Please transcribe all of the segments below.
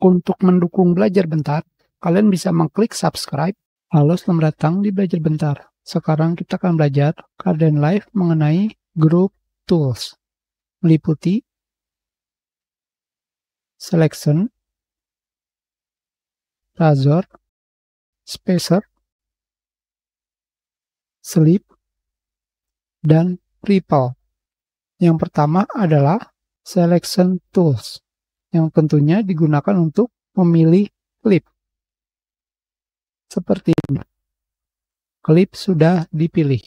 Untuk mendukung belajar bentar, kalian bisa mengklik subscribe. Halo, selamat datang di Belajar Bentar. Sekarang kita akan belajar Kardin Live mengenai Group Tools. Meliputi Selection, Razor, Spacer, Sleep, dan Ripple. Yang pertama adalah Selection Tools yang tentunya digunakan untuk memilih klip. Seperti ini. Klip sudah dipilih.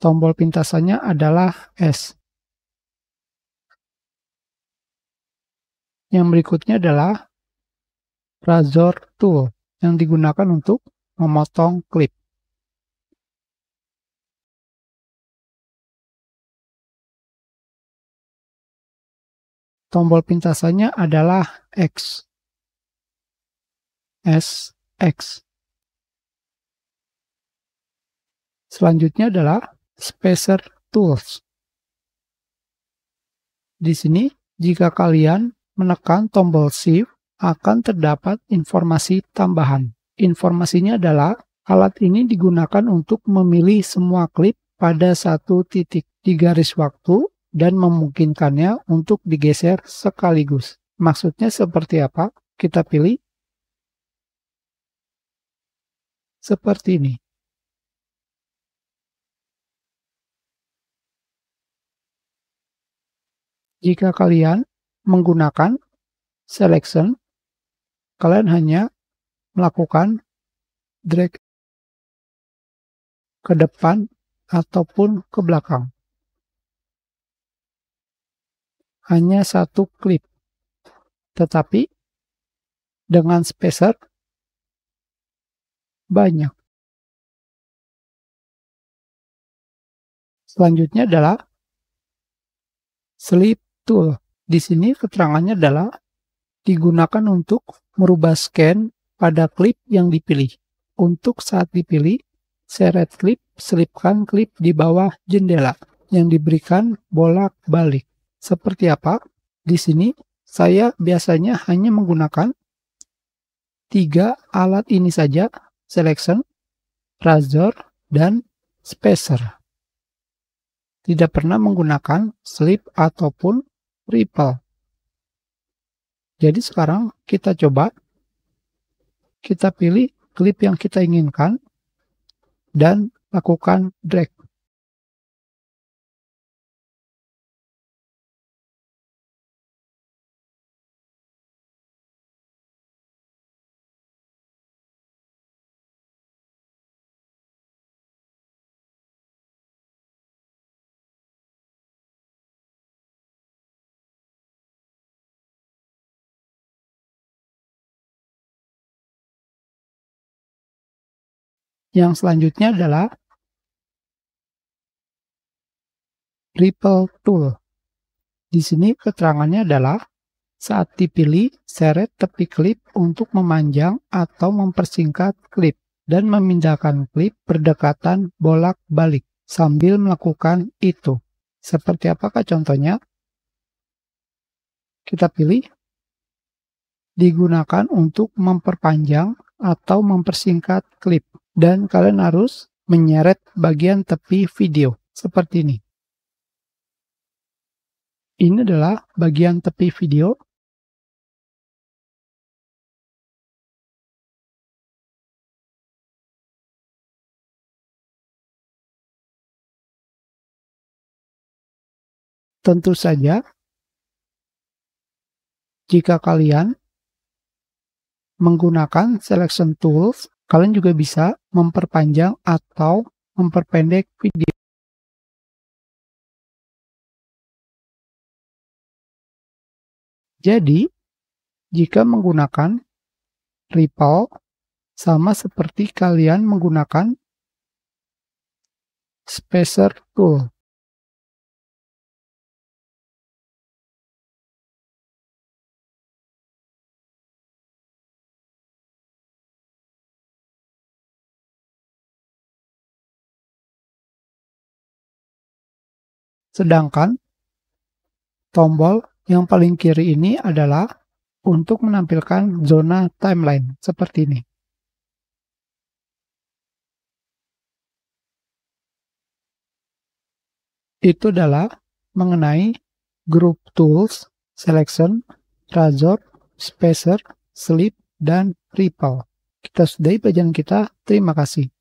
Tombol pintasannya adalah S. Yang berikutnya adalah razor tool yang digunakan untuk memotong klip. tombol pintasannya adalah X. S, X. Selanjutnya adalah spacer tools. Di sini, jika kalian menekan tombol shift, akan terdapat informasi tambahan. Informasinya adalah alat ini digunakan untuk memilih semua klip pada satu titik di garis waktu dan memungkinkannya untuk digeser sekaligus. Maksudnya seperti apa? Kita pilih seperti ini. Jika kalian menggunakan selection, kalian hanya melakukan drag ke depan ataupun ke belakang. hanya satu klip. Tetapi dengan spacer banyak. Selanjutnya adalah slip tool. Di sini keterangannya adalah digunakan untuk merubah scan pada klip yang dipilih. Untuk saat dipilih, seret klip, selipkan klip di bawah jendela yang diberikan bolak-balik seperti apa. Di sini saya biasanya hanya menggunakan tiga alat ini saja, selection, razor, dan spacer. Tidak pernah menggunakan slip ataupun ripple. Jadi sekarang kita coba, kita pilih clip yang kita inginkan, dan lakukan drag. Yang selanjutnya adalah ripple tool. Di sini keterangannya adalah saat dipilih, seret tepi klip untuk memanjang atau mempersingkat klip dan memindahkan klip berdekatan bolak-balik sambil melakukan itu. Seperti apakah contohnya? Kita pilih digunakan untuk memperpanjang atau mempersingkat klip dan kalian harus menyeret bagian tepi video seperti ini. Ini adalah bagian tepi video. Tentu saja, jika kalian menggunakan selection tools Kalian juga bisa memperpanjang atau memperpendek video. Jadi, jika menggunakan ripple, sama seperti kalian menggunakan spacer tool. Sedangkan tombol yang paling kiri ini adalah untuk menampilkan zona timeline seperti ini. Itu adalah mengenai group tools, selection, razor, spacer, slip, dan ripple. Kita sudahi pelajaran kita. Terima kasih.